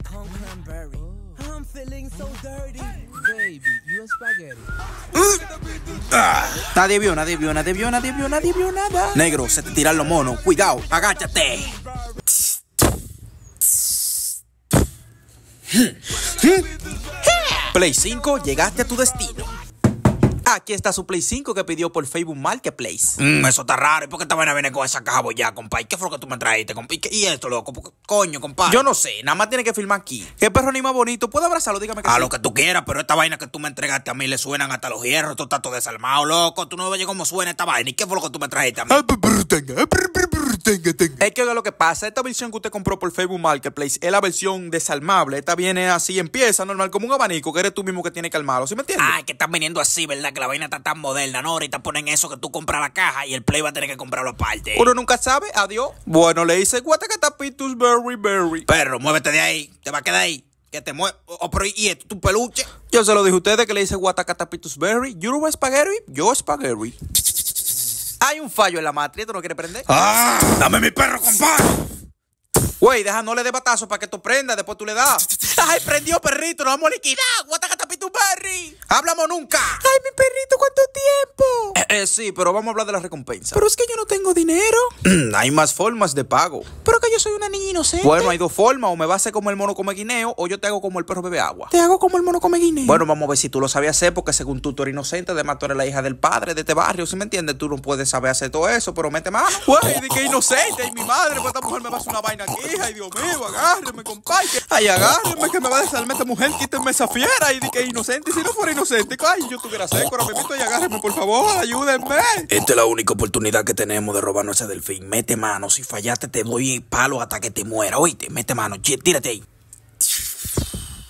cranberry oh. Baby, you spaghetti. Uh. Ah. Nadie vio, nadie vio, nadie vio, nadie vio, nadie vio nada. Negro, se te tiran los monos. Cuidado, agáchate. Play 5, llegaste a tu destino. Aquí está su Play 5 que pidió por Facebook Marketplace. Mm, eso está raro. ¿Y por qué esta vaina viene con esa caja boya, compa? qué fue lo que tú me trajiste? ¿Y esto, loco? Coño, compa. Yo no sé. Nada más tiene que filmar aquí. ¿Qué perro ni más bonito? ¿Puedo abrazarlo? Dígame que A lo que tú quieras, pero esta vaina que tú me entregaste a mí le suenan hasta los hierros. Esto está todo desalmado, loco. Tú no ves cómo suena esta vaina. ¿Y qué fue lo que tú me trajiste a mí? Eh, eh, es que oiga lo que pasa. Esta versión que usted compró por Facebook Marketplace es la versión desalmable Esta viene así, empieza normal, como un abanico, que eres tú mismo que tienes que armarlo. ¿Sí me entiendes? Ay, que están viniendo así, ¿verdad? Que la vaina está tan moderna, ¿no? Ahorita ponen eso que tú compras la caja y el play va a tener que comprarlo aparte. Uno nunca sabe. Adiós. Bueno, le dice guatacatapitus berry berry. Perro, muévete de ahí. Te va a quedar ahí. Que te mueve. Oh, pero ¿y esto? ¿Tu peluche? Yo se lo dije a ustedes que le dice guatacatapitus berry. Yo no Spaghetti. Yo Spaghetti. Hay un fallo en la matriz, ¿tú no quieres prender? ¡Ah! ¡Dame mi perro, compadre! Güey, deja, no le dé batazo para que tú prenda, después tú le das. ¡Ay, prendió, perrito! ¡Nos vamos a liquidar! tu Barry. hablamos nunca. Ay, mi perrito, ¿cuánto tiempo? Eh, eh, sí, pero vamos a hablar de la recompensa. Pero es que yo no tengo dinero. hay más formas de pago. Pero que yo soy una niña inocente. Bueno, hay dos formas. O me vas a hacer como el mono come guineo o yo te hago como el perro bebe agua. Te hago como el mono come guineo. Bueno, vamos a ver si tú lo sabías hacer porque según tú tú eres inocente. Además tú eres la hija del padre de este barrio. si me entiendes? Tú no puedes saber hacer todo eso, pero mete mano. Y de que inocente. Y mi madre, pues esta mujer me va a hacer una vaina aquí. Ay, Dios mío, agárreme, compadre. Ay, agárreme que me va a desarmar esta mujer. Quítenme esa fiera. Y inocente. Si no fuera inocente, ay, yo tuviera seco. me meto y agárreme, por favor, ayúdenme. Esta es la única oportunidad que tenemos de robarnos ese delfín. Mete mano, si fallaste te doy palo hasta que te muera. Oíste, mete mano, tírate ahí.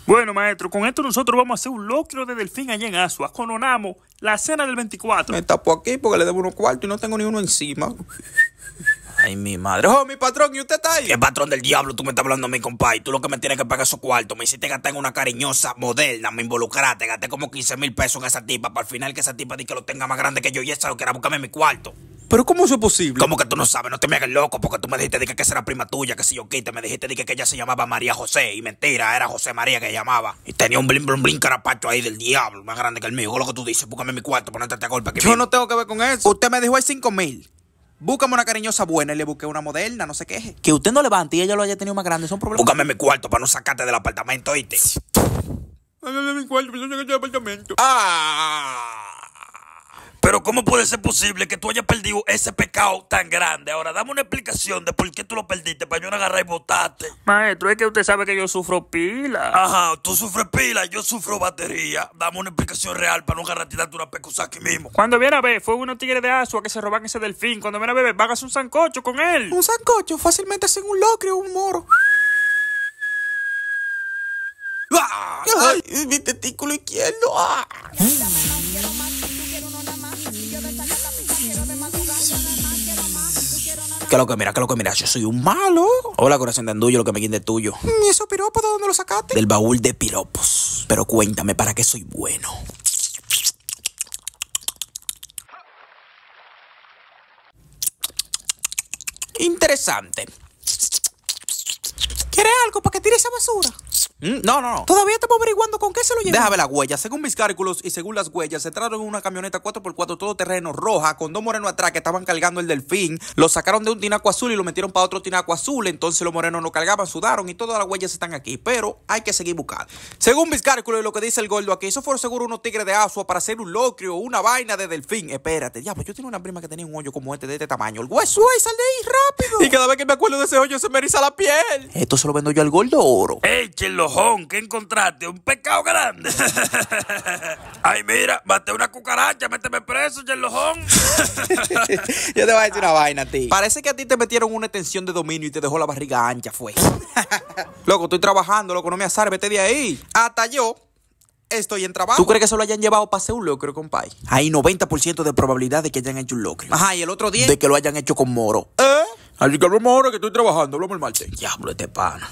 Bueno, maestro, con esto nosotros vamos a hacer un locro de delfín allá en Asua. Cononamos la cena del 24. Me tapo aquí porque le debo unos cuartos y no tengo ni uno encima. Ay, mi madre. Oh, mi patrón, ¿y usted está ahí? ¿Qué patrón del diablo tú me estás hablando a compa. compadre? Tú lo que me tienes que pagar su cuarto. Me hiciste gastar en una cariñosa moderna, me involucraste, gasté como 15 mil pesos en esa tipa. Para al final que esa tipa di que lo tenga más grande que yo y esa lo que era buscarme mi cuarto. ¿Pero cómo eso es posible? ¿Cómo que tú no sabes? No te me hagas loco porque tú me dijiste de que, esa era prima tuya, que si yo quita, me dijiste de que, ella se llamaba María José. Y mentira, era José María que llamaba. Y tenía un blin, blin, blin carapacho ahí del diablo, más grande que el mío. lo que tú dices, búscame mi cuarto, ponete a este golpe aquí. Yo no tengo que ver con eso. Usted me dijo hay 5 mil. Búscame una cariñosa buena y le busqué una moderna, no se queje. Que usted no levante y ella lo haya tenido más grande, son problemas. Búscame mi cuarto para no sacarte del apartamento, ¿oíste? mi cuarto, no sacarte del apartamento. ¡Ah! Pero ¿cómo puede ser posible que tú hayas perdido ese pecado tan grande? Ahora, dame una explicación de por qué tú lo perdiste para yo no agarrar y botarte. Maestro, es que usted sabe que yo sufro pila. Ajá, tú sufres pila, yo sufro batería. Dame una explicación real para no agarrar y darte una pecusa aquí mismo. Cuando viene a ver, fue unos tigres de asua que se roban ese delfín. Cuando viene a ver, vágase un sancocho con él. Un sancocho, fácilmente sin un locre o un moro. ¡Ah! ¡Ay! Eh. Mi testículo izquierdo. Ah. Que lo que mira, que lo que mira, yo soy un malo. Hola, corazón de andullo, lo que me de tuyo. ¿Y esos piropos de dónde lo sacaste? Del baúl de piropos. Pero cuéntame, ¿para qué soy bueno? Interesante. ¿Quieres algo para que tire esa basura? Mm, no, no, no. Todavía estamos averiguando con qué se lo llevó? Déjame la huella. Según mis cálculos y según las huellas, se en una camioneta 4x4 terreno roja con dos morenos atrás que estaban cargando el delfín. Lo sacaron de un tinaco azul y lo metieron para otro tinaco azul. Entonces los morenos No cargaban, sudaron y todas las huellas están aquí. Pero hay que seguir buscando. Según mis cálculos y lo que dice el gordo aquí, eso fue seguro unos tigres de asua para hacer un locrio, una vaina de delfín. Espérate, pues yo tenía una prima que tenía un hoyo como este de este tamaño. El hueso ahí sale ahí rápido. Y cada vez que me acuerdo de ese hoyo se me eriza la piel. Esto se lo vendo yo al gordo oro. Échenlo ¿qué encontraste? Un pecado grande. Ay, mira, maté una cucaracha, méteme preso, Yerlojón. Yo te voy a decir una vaina a ti. Parece que a ti te metieron una extensión de dominio y te dejó la barriga ancha, fue. loco, estoy trabajando, loco, no me azar, vete de ahí. Hasta yo estoy en trabajo. ¿Tú crees que se lo hayan llevado para hacer un loco, compadre? Hay 90% de probabilidad de que hayan hecho un loco. Ajá, y el otro día. De que lo hayan hecho con moro. ¿Eh? Así que hablamos ahora que estoy trabajando, hablamos el martes. Diablo, este pana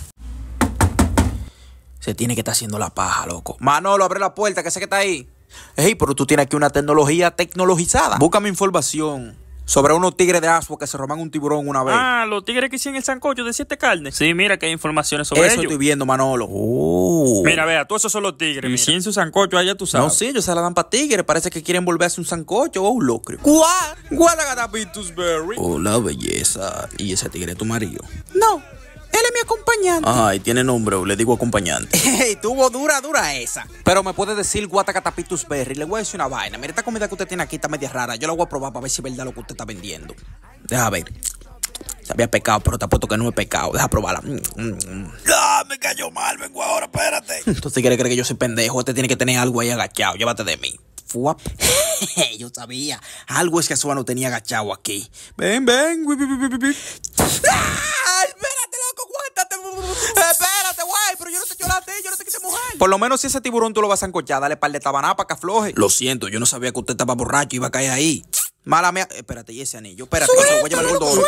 tiene que estar haciendo la paja, loco. Manolo, abre la puerta, que sé que está ahí. Ey, pero tú tienes aquí una tecnología tecnologizada. Búscame información sobre unos tigres de asua que se roban un tiburón una vez. Ah, los tigres que hicieron el sancocho de siete carnes. Sí, mira que hay informaciones sobre eso. Eso estoy viendo, Manolo. Oh. Mira, vea, todos esos son los tigres. Y sin su sancocho, allá tú sabes. No, sí, ellos se la dan para tigres. Parece que quieren volverse un sancocho o un locrio. ¿Cuál? ¿Cuál Hola, belleza. ¿Y ese tigre es tu marido? No, él es mi acompañante. Ay, tiene nombre, le digo acompañante. Ey, tuvo dura, dura esa. Pero me puede decir guatacatapitus berry. Le voy a decir una vaina. Mira, esta comida que usted tiene aquí está media rara. Yo la voy a probar para ver si es verdad lo que usted está vendiendo. Deja ver. Había pecado, pero te apuesto que no es pecado. Deja probarla. Mm, mm, mm. me cayó mal, vengo ahora, espérate. Entonces quiere creer que yo soy pendejo. Usted tiene que tener algo ahí agachado. Llévate de mí. Fuap. yo sabía. Algo es que su mano tenía agachado aquí. Ven, ven. ¡Ah! yo no te Por lo menos si ese tiburón tú lo vas a encochar, dale par de tabaná para que afloje. Lo siento, yo no sabía que usted estaba borracho y iba a caer ahí. Mala mía. Espérate, y ese anillo. Espérate, que se voy a llevar el gordo.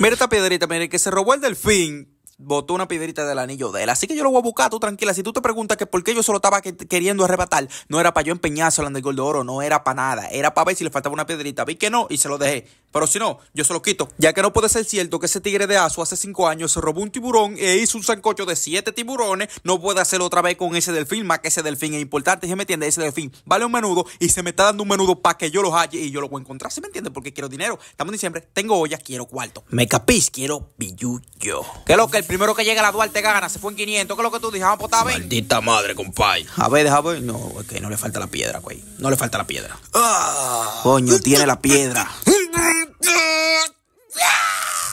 Mira esta piedrita, mire, que se robó el delfín. Botó una piedrita del anillo de él. Así que yo lo voy a buscar, tú tranquila. Si tú te preguntas que por qué yo solo estaba queriendo arrebatar, no era para yo empeñárselo en el de oro, no era para nada. Era para ver si le faltaba una piedrita. Vi que no y se lo dejé. Pero si no, yo se lo quito. Ya que no puede ser cierto que ese tigre de Aso hace cinco años se robó un tiburón e hizo un sancocho de siete tiburones, no puede hacerlo otra vez con ese delfín, más que ese delfín es importante, ¿sí me entiende? Ese delfín vale un menudo y se me está dando un menudo para que yo lo halle y yo lo voy a encontrar, ¿sí me entiende? Porque quiero dinero. Estamos en diciembre, tengo olla, quiero cuarto. Me capís, quiero billuyo. ¿Qué es lo que el primero que llega a la Duarte gana? Se fue en 500, ¿qué es lo que tú dijiste? Vamos Maldita madre, compadre. A ver, déjame ver. No, que no le falta la piedra, güey. No le falta la piedra. Ah. Coño, tiene la piedra.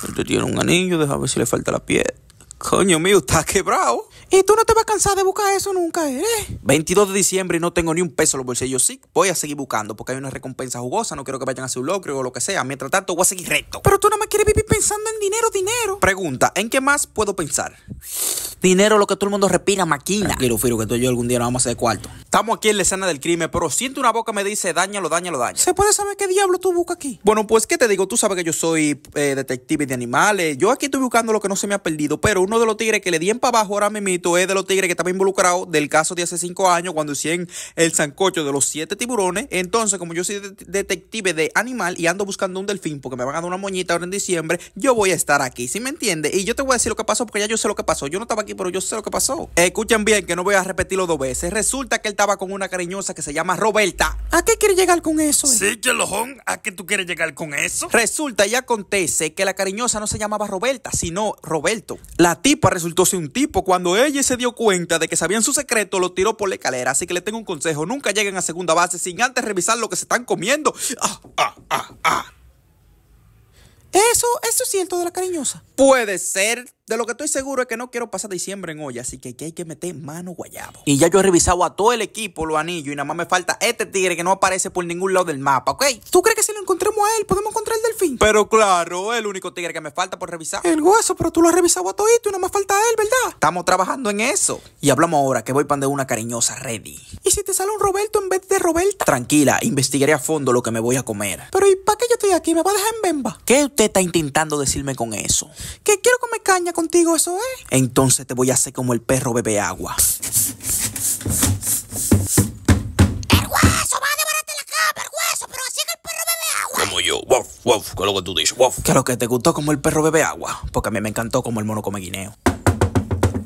Él te tiene un anillo, deja ver si le falta la piel. Coño mío, ¿está quebrado. Y tú no te vas a cansar de buscar eso nunca, ¿eh? 22 de diciembre y no tengo ni un peso en los bolsillos. Sí, voy a seguir buscando porque hay una recompensa jugosa. No quiero que vayan a hacer un locro o lo que sea. Mientras tanto, voy a seguir recto. Pero tú no me quieres vivir pensando en dinero, dinero. Pregunta, ¿en qué más puedo pensar? Dinero, lo que todo el mundo respira, maquina. Quiero, Firo, que tú y yo algún día nos vamos a cuarto. Estamos aquí en la escena del crimen, pero siento una boca me dice, dañalo, dañalo, dañalo. ¿Se puede saber qué diablo tú buscas aquí? Bueno, pues, ¿qué te digo? Tú sabes que yo soy eh, detective de animales. Yo aquí estoy buscando lo que no se me ha perdido, pero uno de los tigres que le dieron para abajo ahora mimito, es de los tigres que estaba involucrado del caso de hace cinco años cuando hicieron el sancocho de los siete tiburones. Entonces, como yo soy detective de animal y ando buscando un delfín porque me van a dar una moñita ahora en diciembre, yo voy a estar aquí, ¿sí me entiende? Y yo te voy a decir lo que pasó porque ya yo sé lo que pasó. Yo no estaba aquí, pero yo sé lo que pasó. Escuchen bien que no voy a repetirlo dos veces. Resulta que él estaba con una cariñosa que se llama Roberta. ¿A qué quiere llegar con eso? Sí, Chelojón, ¿a qué tú quieres llegar con eso? Resulta y acontece que la cariñosa no se llamaba Roberta, sino Roberto. La tipa resultó ser un tipo. Cuando ella se dio cuenta de que sabían su secreto, lo tiró por la escalera. Así que le tengo un consejo. Nunca lleguen a segunda base sin antes revisar lo que se están comiendo. Ah, ah, ah, ah. Eso, eso es cierto de la cariñosa. Puede ser, de lo que estoy seguro es que no quiero pasar diciembre en hoy, así que aquí hay que meter mano guayabo. Y ya yo he revisado a todo el equipo, los anillos, y nada más me falta este tigre que no aparece por ningún lado del mapa, ¿ok? ¿Tú crees que si lo encontremos a él podemos encontrar el delfín? Pero claro, el único tigre que me falta por revisar. El hueso, pero tú lo has revisado a esto y nada más falta a él, ¿verdad? Estamos trabajando en eso. Y hablamos ahora que voy para una cariñosa ready. ¿Y si te sale un Roberto en vez de Roberta? Tranquila, investigaré a fondo lo que me voy a comer. Pero ¿y para qué yo estoy aquí? ¿Me va a dejar en bemba? ¿Qué usted está intentando decirme con eso? Que quiero comer caña contigo, eso es. Entonces te voy a hacer como el perro bebe agua. ¡El hueso! ¡Va a devorarte la cama, el hueso! ¡Pero así que el perro bebe agua! Como yo, wow, Que es lo que tú dices, wow. Que lo que te gustó como el perro bebe agua, porque a mí me encantó como el mono come guineo.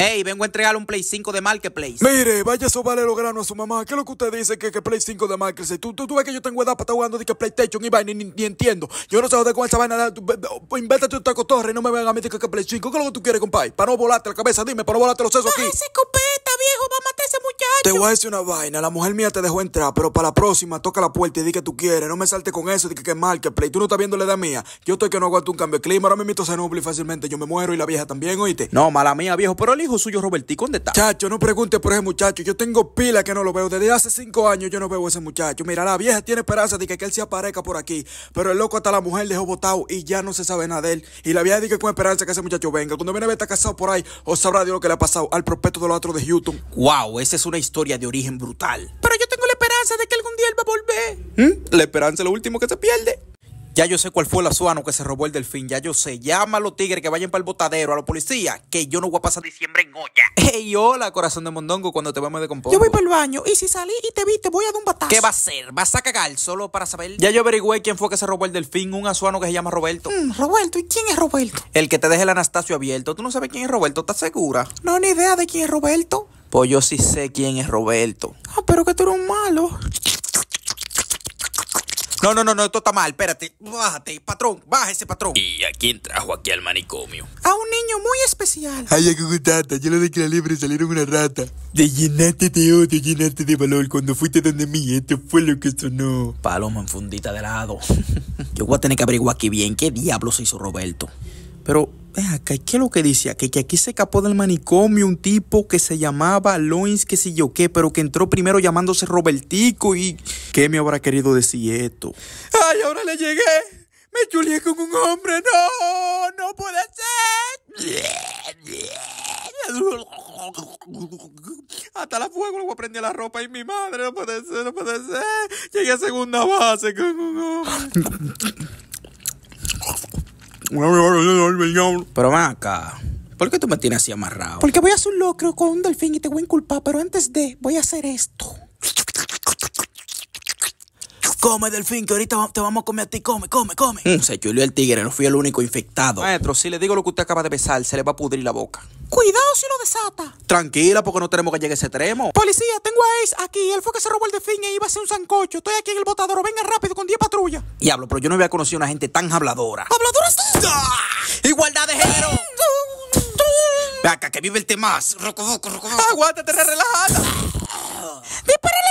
Ey, vengo a entregarle un Play 5 de Marketplace. Mire, vaya a vale los granos a su mamá. ¿Qué es lo que usted dice que, que Play 5 de Marketplace? Tú, tú, ves que yo tengo edad para estar jugando de que PlayStation y vaina, ni, ni, entiendo. Yo no sé dónde con esa vaina. Invéntate un taco torre y no me vengan a meter que, que Play 5. ¿Qué es lo que tú quieres, compadre? Para no volarte la cabeza, dime, para no volarte los sesos aquí. ese copeta, viejo! ¡Va a matar a ese muchacho! Te voy a decir una vaina. La mujer mía te dejó entrar, pero para la próxima toca la puerta y di que tú quieres. No me salte con eso de que, que Marketplace. Tú no estás viendo la edad mía. Yo estoy que no aguanto un cambio de clima. Ahora me se a y fácilmente yo me muero y la vieja también, oíste. No, mala mía, viejo, pero el hijo suyo Robertico, ¿dónde está? Chacho, no pregunte por ese muchacho. Yo tengo pila que no lo veo. Desde hace cinco años yo no veo a ese muchacho. Mira, la vieja tiene esperanza de que, él se aparezca por aquí. Pero el loco hasta la mujer dejó botado y ya no se sabe nada de él. Y la vieja dice que con esperanza que ese muchacho venga. Cuando viene a ver está casado por ahí, o sabrá Dios lo que le ha pasado al prospecto de los otros de Houston. Wow, esa es una historia de origen brutal. Pero yo tengo la esperanza de que algún día él va a volver. ¿Mm? La esperanza es lo último que se pierde. Ya yo sé cuál fue el azuano que se robó el delfín. Ya yo sé. Llama a los tigres que vayan para el botadero, a los policías, que yo no voy a pasar diciembre en olla. Ey, hola, corazón de mondongo, cuando te vamos de componer. Yo voy para el baño y si salí y te vi, te voy a dar un batazo. ¿Qué va a hacer? ¿Vas a cagar solo para saber? Ya yo averigüé quién fue que se robó el delfín, un azuano que se llama Roberto. Mm, Roberto, ¿y quién es Roberto? El que te deja el Anastasio abierto. ¿Tú no sabes quién es Roberto? ¿Estás segura? No, ni idea de quién es Roberto. Pues yo sí sé quién es Roberto. Ah, pero que tú eres un malo. No, no, no, no, esto está mal. Espérate, bájate, patrón, bájese, patrón. ¿Y a quién trajo aquí al manicomio? A un niño muy especial. Ay, Cucutata, yo lo declaré libre, salieron una rata. Te llenaste de odio, llenaste de valor. Cuando fuiste donde mí, esto fue lo que sonó. Paloma en fundita de lado. yo voy a tener que averiguar qué bien qué diablos hizo Roberto. Pero ¿qué es lo que dice aquí? Que aquí se escapó del manicomio un tipo que se llamaba Loins, que si yo qué, pero que entró primero llamándose Robertico y... ¿Qué me habrá querido decir esto? ¡Ay, ahora le llegué! ¡Me chulié con un hombre! ¡No! ¡No puede ser! Hasta la fuego luego prendí la ropa y mi madre, no puede ser, no puede ser. Llegué a segunda base con un hombre. Pero ven acá. ¿Por qué tú me tienes así amarrado? Porque voy a hacer un locro con un delfín y te voy a inculpar, pero antes de, voy a hacer esto. Come, delfín, que ahorita te vamos a comer a ti. Come, come, come. Mm, se chulió el tigre, no fui el único infectado. Maestro, si le digo lo que usted acaba de besar, se le va a pudrir la boca. Cuidado si lo desata. Tranquila, porque no tenemos que llegar a ese extremo. Policía, tengo a Ace aquí. Él fue que se robó el fin y iba a ser un sancocho. Estoy aquí en el botadero. Venga rápido con 10 patrullas. Hablo, pero yo no había conocido a una gente tan habladora. ¿Habladora sí? ¡Ah! ¡Igualdad de género! Vaca, que vive el tema. Aguántate, relajada. Ah. Dispárale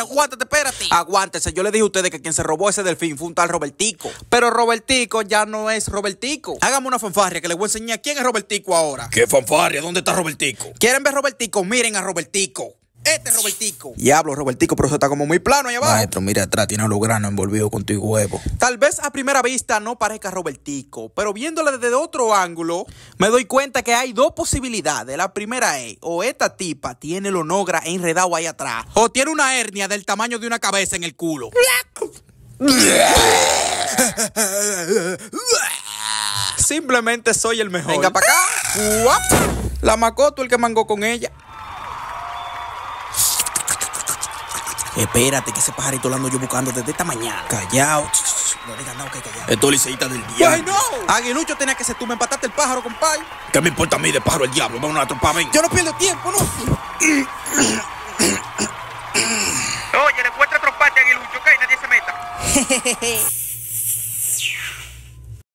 aguántate, espérate. Aguántese. Yo le dije a ustedes que quien se robó ese delfín fue un tal Robertico. Pero Robertico ya no es Robertico. Hágame una fanfarria que les voy a enseñar quién es Robertico ahora. ¿Qué fanfarria? ¿Dónde está Robertico? ¿Quieren ver Robertico? Miren a Robertico. Este es Robertico. Diablo, Robertico, pero eso está como muy plano allá abajo. Maestro, mira atrás, tiene los granos envolvidos con tu huevo. Tal vez a primera vista no parezca Robertico, pero viéndola desde otro ángulo, me doy cuenta que hay dos posibilidades. La primera es, o esta tipa tiene el onogra enredado ahí atrás, o tiene una hernia del tamaño de una cabeza en el culo. Simplemente soy el mejor. Venga para acá. La macoto el que mangó con ella. Espérate, que ese pajarito lo ando yo buscando desde esta mañana. Callao. No digas nada que callao. Esto liceita del diablo. ¡Ay, no! Aguilucho tenía que ser tú. Me empataste el pájaro, compadre. ¿Qué me importa a mí de pájaro el diablo? Vamos a la tropa, ven. Yo no pierdo tiempo, ¿no? Oye, le a tromparte, Aguilucho, ok, nadie se meta.